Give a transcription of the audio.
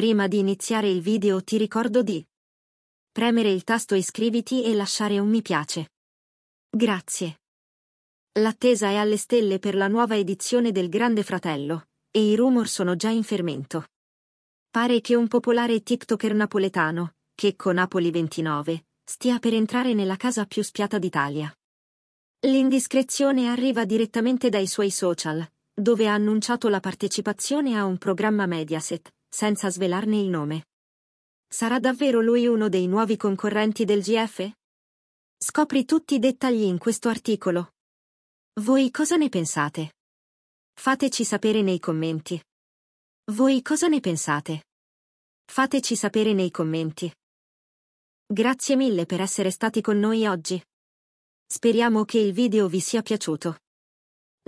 Prima di iniziare il video ti ricordo di premere il tasto iscriviti e lasciare un mi piace. Grazie. L'attesa è alle stelle per la nuova edizione del Grande Fratello, e i rumor sono già in fermento. Pare che un popolare TikToker napoletano, Checco Napoli 29, stia per entrare nella casa più spiata d'Italia. L'indiscrezione arriva direttamente dai suoi social, dove ha annunciato la partecipazione a un programma Mediaset, senza svelarne il nome. Sarà davvero lui uno dei nuovi concorrenti del GF? Scopri tutti i dettagli in questo articolo. Voi cosa ne pensate? Fateci sapere nei commenti. Voi cosa ne pensate? Fateci sapere nei commenti. Grazie mille per essere stati con noi oggi. Speriamo che il video vi sia piaciuto.